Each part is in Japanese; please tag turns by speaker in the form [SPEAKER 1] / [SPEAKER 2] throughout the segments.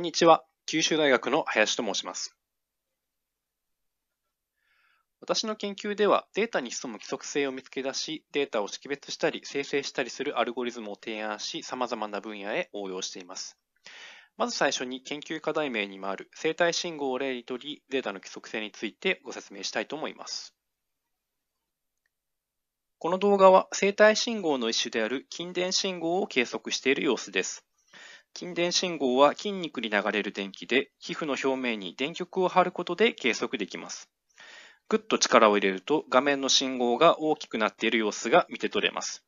[SPEAKER 1] んにちは。九州大学の林と申します。私の研究ではデータに潜む規則性を見つけ出し、データを識別したり生成したりするアルゴリズムを提案し、様々な分野へ応用しています。まず最初に研究課題名にもある生体信号を例にとり、データの規則性についてご説明したいと思います。この動画は生体信号の一種である筋電信号を計測している様子です。筋電信号は筋肉に流れる電気で、皮膚の表面に電極を張ることで計測できます。ぐっと力を入れると画面の信号が大きくなっている様子が見て取れます。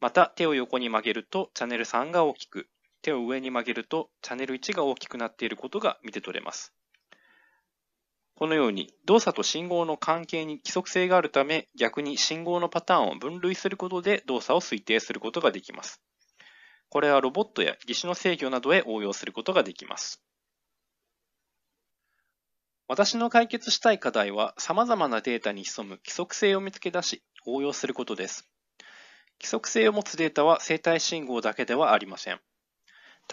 [SPEAKER 1] また手を横に曲げるとチャンネル3が大きく、手を上に曲げるとチャンネル1が大きくなっていることが見て取れます。このように動作と信号の関係に規則性があるため逆に信号のパターンを分類することで動作を推定することができます。これはロボットや義手の制御などへ応用することができます。私の解決したい課題は、様々なデータに潜む規則性を見つけ出し、応用することです。規則性を持つデータは生体信号だけではありません。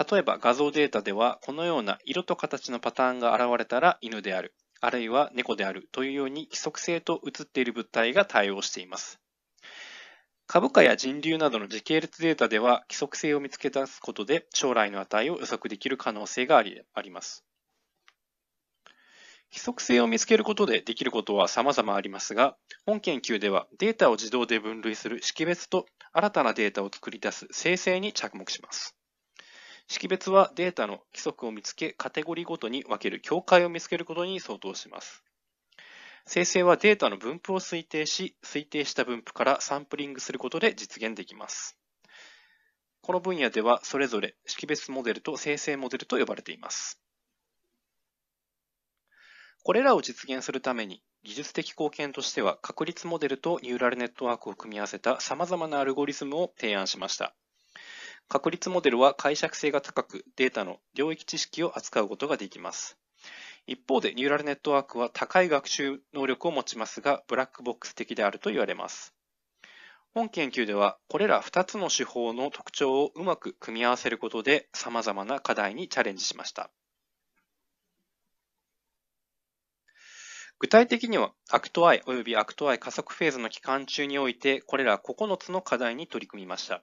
[SPEAKER 1] 例えば画像データでは、このような色と形のパターンが現れたら犬である、あるいは猫であるというように規則性と写っている物体が対応しています。株価や人流などの時系列データでは規則性を見つけ出すことで将来の値を予測できる可能性がありあります。規則性を見つけることでできることは様々ありますが、本研究ではデータを自動で分類する識別と新たなデータを作り出す生成に着目します。識別はデータの規則を見つけ、カテゴリーごとに分ける境界を見つけることに相当します。生成はデータの分布を推定し、推定した分布からサンプリングすることで実現できます。この分野ではそれぞれ識別モデルと生成モデルと呼ばれています。これらを実現するために技術的貢献としては確率モデルとニューラルネットワークを組み合わせた様々なアルゴリズムを提案しました。確率モデルは解釈性が高くデータの領域知識を扱うことができます。一方でニューラルネットワークは高い学習能力を持ちますが、ブラックボックス的であると言われます。本研究では、これら2つの手法の特徴をうまく組み合わせることで、様々な課題にチャレンジしました。具体的には、アクト i 及びアクト i 加速フェーズの期間中において、これら9つの課題に取り組みました。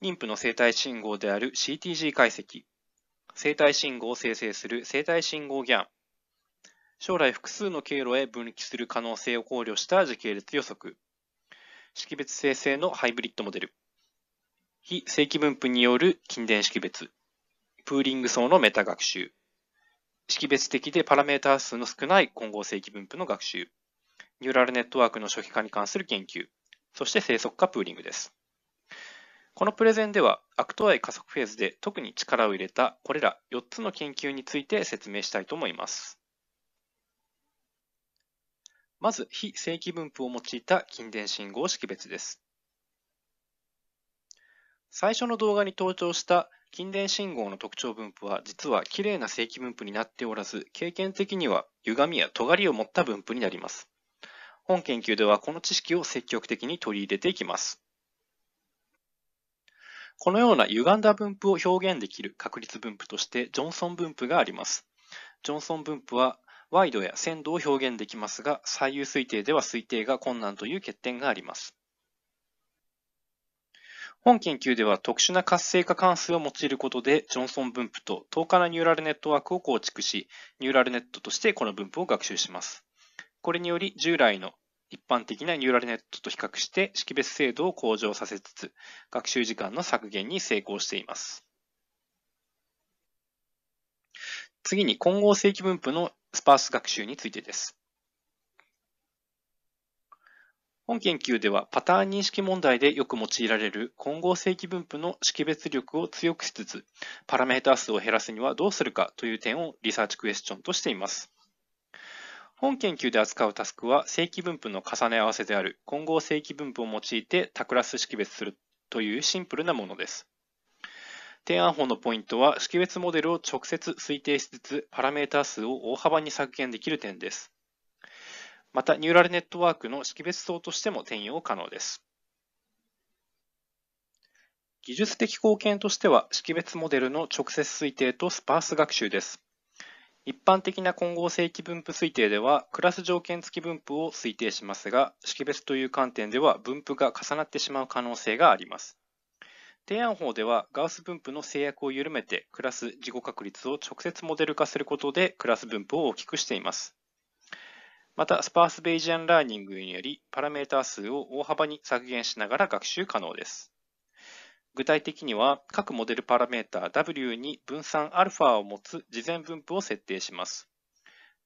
[SPEAKER 1] 妊婦の生体信号である CTG 解析、生体信号を生成する生体信号ギャン将来複数の経路へ分岐する可能性を考慮した時系列予測。識別生成のハイブリッドモデル。非正規分布による近電識別。プーリング層のメタ学習。識別的でパラメータ数の少ない混合正規分布の学習。ニューラルネットワークの初期化に関する研究。そして生息化プーリングです。このプレゼンでは、アクトアイ加速フェーズで特に力を入れたこれら4つの研究について説明したいと思います。まず、非正規分布を用いた筋電信号識別です。最初の動画に登場した筋電信号の特徴分布は実は綺麗な正規分布になっておらず、経験的には歪みや尖りを持った分布になります。本研究ではこの知識を積極的に取り入れていきます。このような歪んだ分布を表現できる確率分布としてジョンソン分布があります。ジョンソン分布はワイドや鮮度を表現できますが、最優推定では推定が困難という欠点があります。本研究では特殊な活性化関数を用いることで、ジョンソン分布と等価なニューラルネットワークを構築し、ニューラルネットとしてこの分布を学習します。これにより従来の一般的なニューラルネットと比較して識別精度を向上させつつ、学習時間の削減に成功しています。次に混合正規分布のスパース学習についてです。本研究ではパターン認識問題でよく用いられる混合正規分布の識別力を強くしつつ、パラメータ数を減らすにはどうするかという点をリサーチクエスチョンとしています。本研究で扱うタスクは正規分布の重ね合わせである混合正規分布を用いてタクラス識別するというシンプルなものです。提案法のポイントは識別モデルを直接推定しつつパラメータ数を大幅に削減できる点です。またニューラルネットワークの識別層としても転用可能です。技術的貢献としては識別モデルの直接推定とスパース学習です。一般的な混合正規分布推定では、クラス条件付き分布を推定しますが、識別という観点では分布が重なってしまう可能性があります。提案法では、ガウス分布の制約を緩めて、クラス自己確率を直接モデル化することで、クラス分布を大きくしています。また、スパースベイジアンラーニングにより、パラメータ数を大幅に削減しながら学習可能です。具体的には、各モデルパラメータ W に分散 α を持つ事前分布を設定します。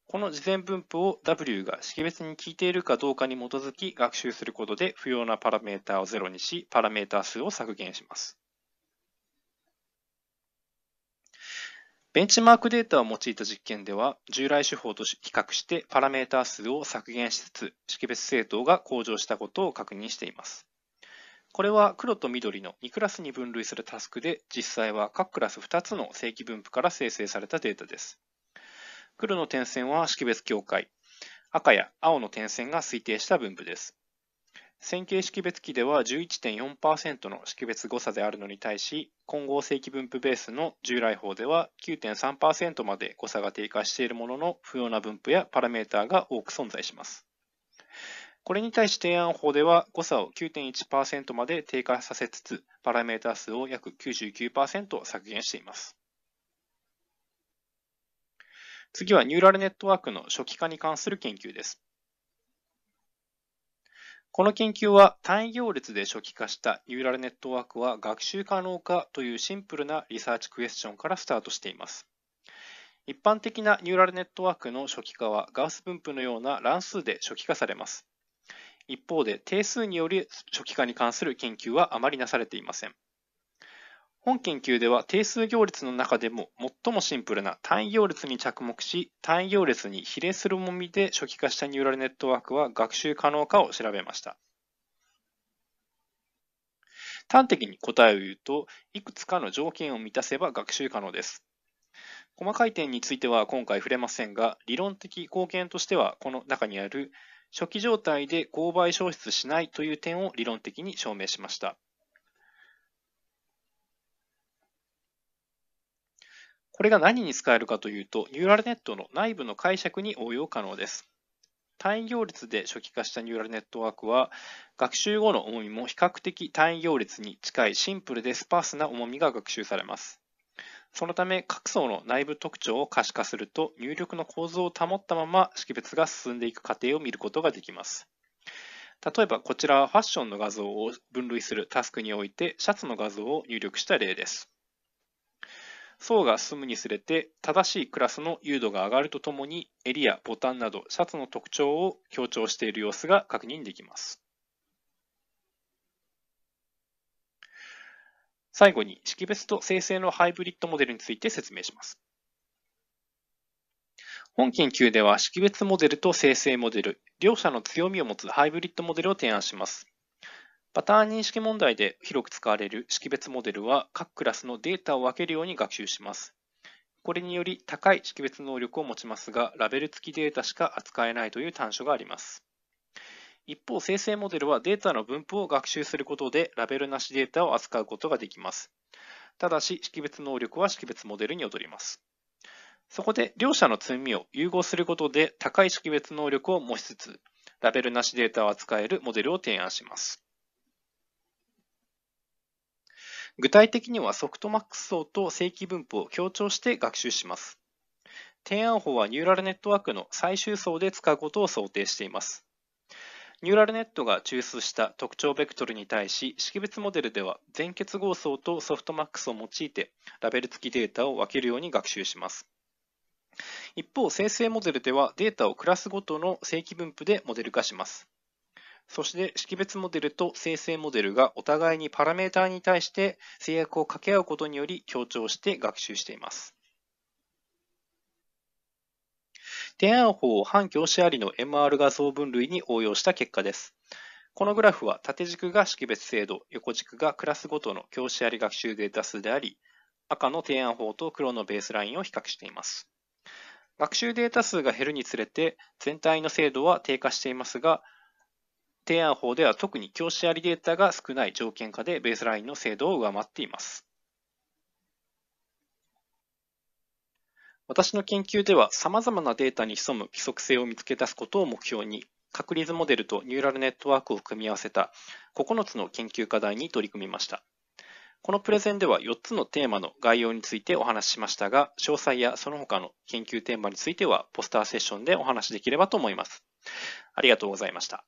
[SPEAKER 1] この事前分布を W が識別に効いているかどうかに基づき学習することで不要なパラメータを0にし、パラメータ数を削減します。ベンチマークデータを用いた実験では、従来手法と比較してパラメータ数を削減しつつ、識別正当が向上したことを確認しています。これは黒と緑の2クラスに分類するタスクで、実際は各クラス2つの正規分布から生成されたデータです。黒の点線は識別境界、赤や青の点線が推定した分布です。線形識別器では11.4%の識別誤差であるのに対し、混合正規分布ベースの従来法では9.3%まで誤差が低下しているものの、不要な分布やパラメータが多く存在します。これに対し提案法では誤差を9.1%まで低下させつつ、パラメータ数を約99%削減しています。次はニューラルネットワークの初期化に関する研究です。この研究は単位行列で初期化したニューラルネットワークは学習可能かというシンプルなリサーチクエスチョンからスタートしています。一般的なニューラルネットワークの初期化はガウス分布のような乱数で初期化されます。一方で定数により初期化に関する研究はあまりなされていません。本研究では定数行列の中でも最もシンプルな単位行列に着目し、単位行列に比例する重みで初期化したニューラルネットワークは学習可能かを調べました。端的に答えを言うと、いくつかの条件を満たせば学習可能です。細かい点については今回触れませんが、理論的貢献としては、この中にある初期状態で勾配消失しないという点を理論的に証明しました。これが何に使えるかというと、ニューラルネットの内部の解釈に応用可能です。単位行列で初期化したニューラルネットワークは、学習後の重みも比較的単位行列に近いシンプルでスパースな重みが学習されます。そのため各層の内部特徴を可視化すると入力の構造を保ったまま識別が進んでいく過程を見ることができます。例えばこちらはファッションの画像を分類するタスクにおいてシャツの画像を入力した例です。層が進むにつれて正しいクラスの誘導が上がるとともに襟やボタンなどシャツの特徴を強調している様子が確認できます。最後に識別と生成のハイブリッドモデルについて説明します。本研究では識別モデルと生成モデル、両者の強みを持つハイブリッドモデルを提案します。パターン認識問題で広く使われる識別モデルは各クラスのデータを分けるように学習します。これにより高い識別能力を持ちますが、ラベル付きデータしか扱えないという短所があります。一方、生成モデルはデータの分布を学習することでラベルなしデータを扱うことができます。ただし、識別能力は識別モデルに劣ります。そこで、両者の積みを融合することで高い識別能力を持ちつつ、ラベルなしデータを扱えるモデルを提案します。具体的にはソフトマックス層と正規分布を強調して学習します。提案法はニューラルネットワークの最終層で使うことを想定しています。ニューラルネットが抽出した特徴ベクトルに対し、識別モデルでは全結合層とソフトマックスを用いてラベル付きデータを分けるように学習します。一方、生成モデルではデータをクラスごとの正規分布でモデル化します。そして識別モデルと生成モデルがお互いにパラメータに対して制約を掛け合うことにより強調して学習しています。提案法を半教師ありの MR 画像分類に応用した結果です。このグラフは縦軸が識別制度、横軸がクラスごとの教師あり学習データ数であり、赤の提案法と黒のベースラインを比較しています。学習データ数が減るにつれて全体の精度は低下していますが、提案法では特に教師ありデータが少ない条件下でベースラインの精度を上回っています。私の研究では様々なデータに潜む規則性を見つけ出すことを目標に、確率モデルとニューラルネットワークを組み合わせた9つの研究課題に取り組みました。このプレゼンでは4つのテーマの概要についてお話ししましたが、詳細やその他の研究テーマについてはポスターセッションでお話しできればと思います。ありがとうございました。